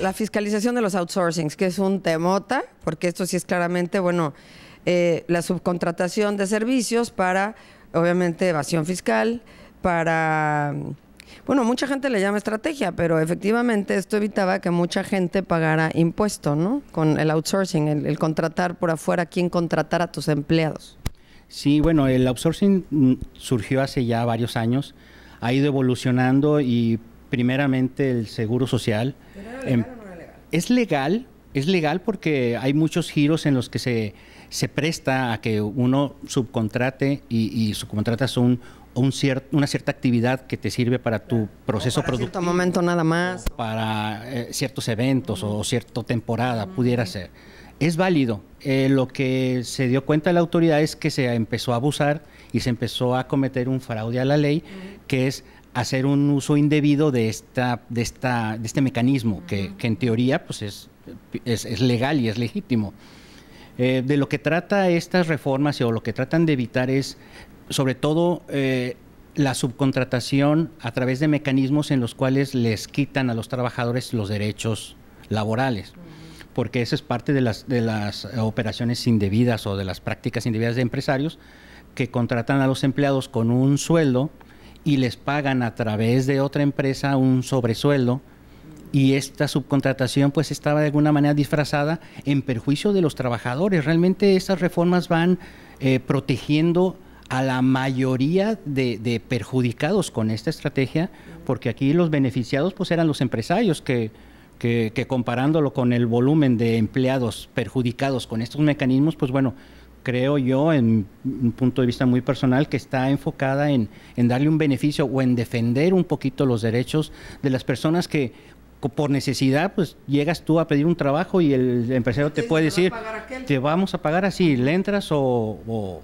La fiscalización de los outsourcings, que es un temota, porque esto sí es claramente, bueno, eh, la subcontratación de servicios para, obviamente, evasión fiscal, para... Bueno, mucha gente le llama estrategia, pero efectivamente esto evitaba que mucha gente pagara impuesto, ¿no? Con el outsourcing, el, contratar por afuera, quién contratar a tus empleados. Sí, bueno, el outsourcing mm, surgió hace ya varios años, ha ido evolucionando y primeramente el seguro social. legal em, o no era legal? Es legal, es legal porque hay muchos giros en los que se, presta a que uno subcontrate y, subcontratas un, un una cierta actividad que te sirve para tu proceso productivo. cierto momento nada más. para eh, ciertos eventos o cierta temporada, pudiera ser. Es válido. Eh, lo que se dio cuenta la autoridad es que se empezó a abusar y se empezó a cometer un fraude a la ley, que es hacer un uso indebido de esta, de esta, de este mecanismo, que, en teoría pues es, es, legal y es legítimo. Eh, de lo que trata estas reformas o lo que tratan de evitar es, sobre todo, eh, la subcontratación a través de mecanismos en los cuales les quitan a los trabajadores los derechos laborales, porque esa es parte de las, de las operaciones indebidas o de las prácticas indebidas de empresarios que contratan a los empleados con un sueldo y les pagan a través de otra empresa un sobresueldo y esta subcontratación pues estaba de alguna manera disfrazada en perjuicio de los trabajadores. Realmente estas reformas van eh, protegiendo a la mayoría de, perjudicados con esta estrategia, porque aquí los beneficiados pues eran los empresarios que, que comparándolo con el volumen de empleados perjudicados con estos mecanismos, pues bueno, creo yo, en un punto de vista muy personal, que está enfocada en, en darle un beneficio o en defender un poquito los derechos de las personas que por necesidad, pues llegas tú a pedir un trabajo y el empresario te, puede decir, te vamos a pagar así, le entras o,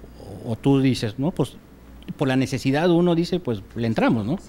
tú dices, no, pues por la necesidad uno dice, pues le entramos, ¿no?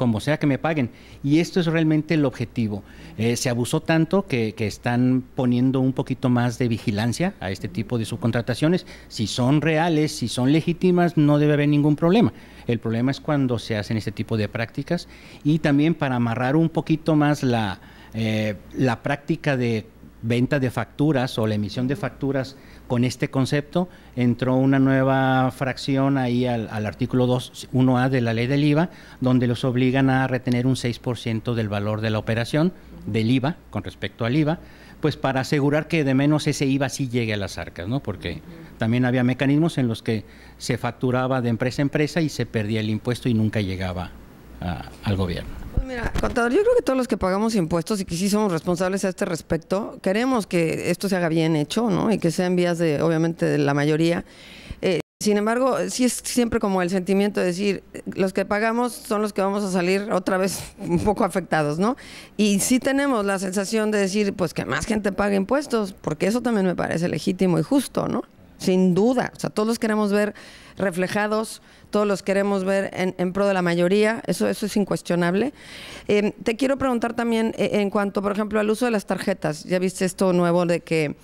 como sea que me paguen. Y esto es realmente el objetivo. Eh, se abusó tanto que, están poniendo un poquito más de vigilancia a este tipo de subcontrataciones. Si son reales, si son legítimas, no debe haber ningún problema. El problema es cuando se hacen este tipo de prácticas y también para amarrar un poquito más la, eh, la práctica de venta de facturas o la emisión de facturas con este concepto entró una nueva fracción ahí al, artículo 2.1a de la ley del IVA, donde los obligan a retener un 6% del valor de la operación del IVA con respecto al IVA, pues para asegurar que de menos ese IVA sí llegue a las arcas, ¿no? Porque también había mecanismos en los que se facturaba de empresa a empresa y se perdía el impuesto y nunca llegaba al gobierno mira, contador, yo creo que todos los que pagamos impuestos y que sí somos responsables a este respecto, queremos que esto se haga bien hecho, ¿no? Y que sean vías de, obviamente, de la mayoría. Eh, sin embargo, sí es siempre como el sentimiento de decir, los que pagamos son los que vamos a salir otra vez un poco afectados, ¿no? Y sí tenemos la sensación de decir, pues que más gente pague impuestos, porque eso también me parece legítimo y justo, ¿no? sin duda. O sea, todos los queremos ver reflejados, todos los queremos ver en, pro de la mayoría, eso, eso es incuestionable. Em, te quiero preguntar también eh, en cuanto, por ejemplo, al uso de las tarjetas. Ya viste esto nuevo de que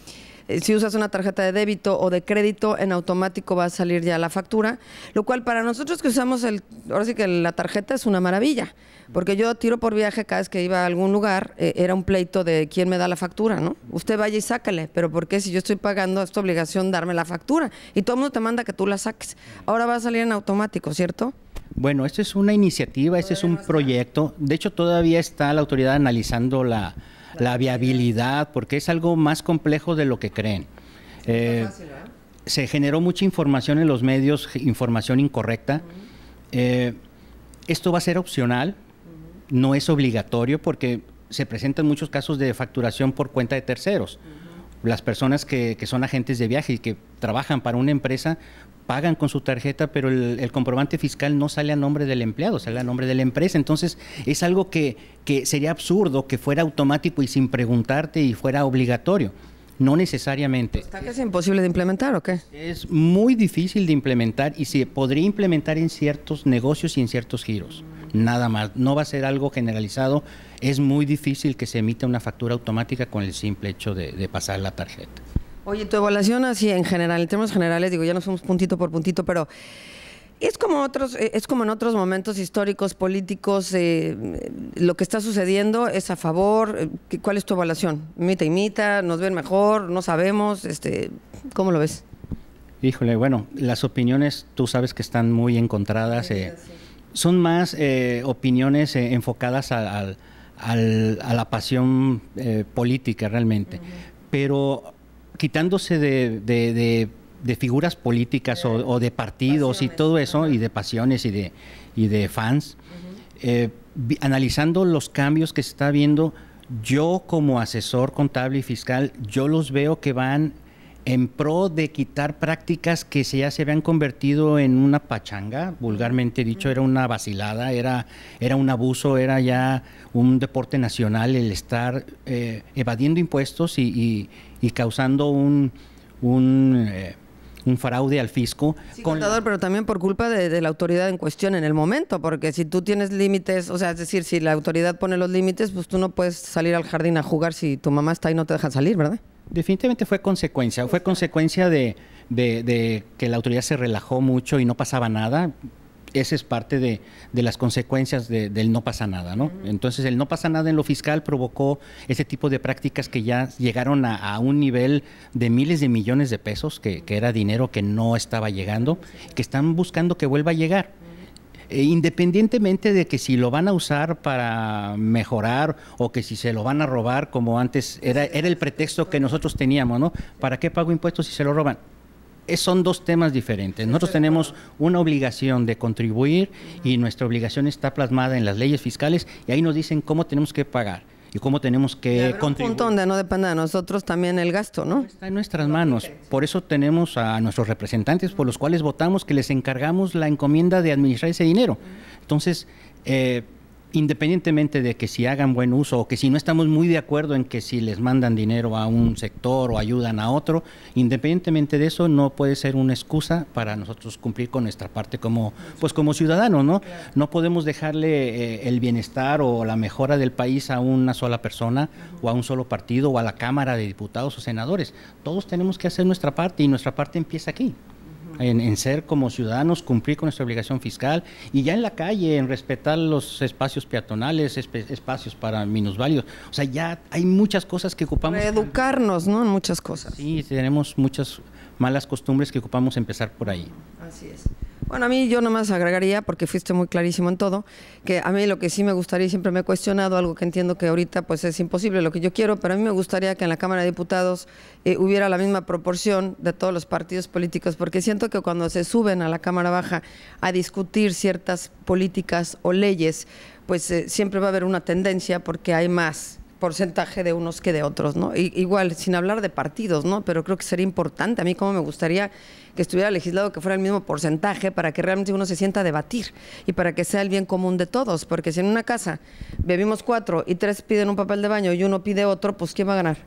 eh, si usas una tarjeta de débito o de crédito, en automático va a salir ya la factura, lo cual para nosotros que usamos el, ahora sí que la tarjeta es una maravilla, porque yo tiro por viaje cada vez que iba a algún lugar, eh, era un pleito de quién me da la factura, ¿no? Usted vaya y sácale, pero ¿por qué si yo estoy pagando esta obligación darme la factura? Y todo el mundo te manda que tú la saques. Ahora va a salir en automático, ¿cierto? Bueno, esta es una iniciativa, este es un proyecto. De hecho, todavía está la autoridad analizando la, la viabilidad, porque es algo más complejo de lo que creen. Eh, se generó mucha información en los medios, información incorrecta. Eh, esto va a ser opcional, no es obligatorio porque se presentan muchos casos de facturación por cuenta de terceros. Las personas que, que, son agentes de viaje y que trabajan para una empresa pagan con su tarjeta, pero el, comprobante fiscal no sale a nombre del empleado, sale a nombre de la empresa. Entonces, es algo que, sería absurdo que fuera automático y sin preguntarte y fuera obligatorio. No necesariamente. ¿Está es imposible de implementar o qué? Es muy difícil de implementar y se podría implementar en ciertos negocios y en ciertos giros. Nada más. No va a ser algo generalizado. Es muy difícil que se emita una factura automática con el simple hecho de pasar la tarjeta. Oye, tu evaluación así en general, en términos generales, digo, ya no somos puntito por puntito, pero es como otros, eh, es como en otros momentos históricos, políticos, eh, lo que está sucediendo es a favor. Eh, ¿Cuál es tu evaluación? Mita y mita, nos ven mejor, no sabemos, este, ¿cómo lo ves? Híjole, bueno, las opiniones, tú sabes que están muy encontradas. Son más opiniones enfocadas a, la pasión política realmente. Pero quitándose de, figuras políticas o, de partidos y todo eso, y de pasiones y de, de fans, eh, analizando los cambios que se está viendo, yo como asesor contable y fiscal, yo los veo que van en pro de quitar prácticas que ya se habían convertido en una pachanga, vulgarmente dicho, era una vacilada, era, era un abuso, era ya un deporte nacional el estar eh, evadiendo impuestos y, y causando un, eh, un fraude al fisco. Sí, contador, pero también por culpa de, la autoridad en cuestión en el momento, porque si tú tienes límites, o sea, es decir, si la autoridad pone los límites, pues tú no puedes salir al jardín a jugar si tu mamá está ahí y no te dejan salir, ¿verdad? Definitivamente fue consecuencia, fue consecuencia de, de, de que la autoridad se relajó mucho y no pasaba nada esa es parte de, las consecuencias del no pasa nada, ¿no? Entonces, el no pasa nada en lo fiscal provocó ese tipo de prácticas que ya llegaron a, un nivel de miles de millones de pesos, que, era dinero que no estaba llegando, que están buscando que vuelva a llegar. E independientemente de que si lo van a usar para mejorar o que si se lo van a robar, como antes era, era el pretexto que nosotros teníamos, ¿no? ¿Para qué pago impuestos si se lo roban? son dos temas diferentes. Nosotros tenemos una obligación de contribuir y nuestra obligación está plasmada en las leyes fiscales y ahí nos dicen cómo tenemos que pagar y cómo tenemos que contribuir. Un punto donde no depende de nosotros también el gasto, ¿no? Está en nuestras manos. Por eso tenemos a nuestros representantes por los cuales votamos que les encargamos la encomienda de administrar ese dinero. Entonces, eh, independientemente de que si hagan buen uso o que si no estamos muy de acuerdo en que si les mandan dinero a un sector o ayudan a otro, independientemente de eso no puede ser una excusa para nosotros cumplir con nuestra parte como pues como ciudadanos, ¿no? No podemos dejarle eh, el bienestar o la mejora del país a una sola persona o a un solo partido o a la Cámara de Diputados o Senadores. Todos tenemos que hacer nuestra parte y nuestra parte empieza aquí en, ser como ciudadanos, cumplir con nuestra obligación fiscal y ya en la calle, en respetar los espacios peatonales, espacios para minusválidos. O sea, ya hay muchas cosas que ocupamos. Educarnos, ¿no? En muchas cosas. Sí, tenemos muchas malas costumbres que ocupamos empezar por ahí. Así es. Bueno, a mí yo nomás agregaría, porque fuiste muy clarísimo en todo, que a mí lo que sí me gustaría, y siempre me he cuestionado algo que entiendo que ahorita pues es imposible lo que yo quiero, pero a mí me gustaría que en la Cámara de Diputados eh, hubiera la misma proporción de todos los partidos políticos, porque siento que cuando se suben a la Cámara Baja a discutir ciertas políticas o leyes, pues eh, siempre va a haber una tendencia porque hay más porcentaje de unos que de otros, ¿no? igual, sin hablar de partidos, ¿no? Pero creo que sería importante. A mí como me gustaría que estuviera legislado que fuera el mismo porcentaje para que realmente uno se sienta a debatir y para que sea el bien común de todos. Porque si en una casa bebimos cuatro y tres piden un papel de baño y uno pide otro, pues ¿quién va a ganar?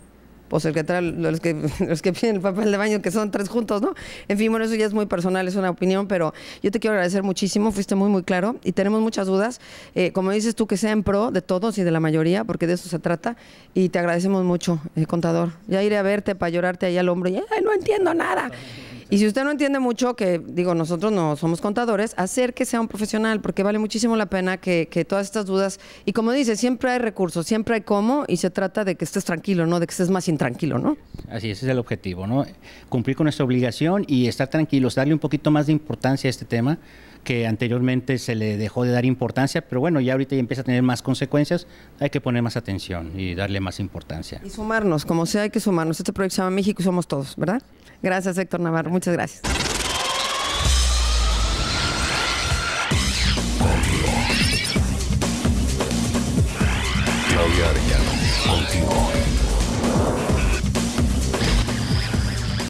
pues el que los que, los que piden el papel de baño, que son tres juntos, ¿no? En fin, bueno, eso ya es muy personal, es una opinión, pero yo te quiero agradecer muchísimo, fuiste muy, muy claro y tenemos muchas dudas. Eh, como dices tú, que sea en pro de todos y de la mayoría, porque de eso se trata, y te agradecemos mucho, eh, contador. Ya iré a verte para llorarte ahí al hombro y, ay, no entiendo nada. Y si usted no entiende mucho, que digo, nosotros no somos contadores, hacer que sea un profesional porque vale muchísimo la pena que, que todas estas dudas, y como dice, siempre hay recursos, siempre hay cómo, y se trata de que estés tranquilo, ¿no? De que estés más intranquilo, ¿no? Así, ese es el objetivo, ¿no? Cumplir con nuestra obligación y estar tranquilos, darle un poquito más de importancia a este tema que anteriormente se le dejó de dar importancia, pero bueno, ya ahorita ya empieza a tener más consecuencias, hay que poner más atención y darle más importancia. Y sumarnos, como sea, hay que sumarnos. Este proyecto se llama México y somos todos, ¿verdad? Gracias, Héctor Navarro. Muchas gracias.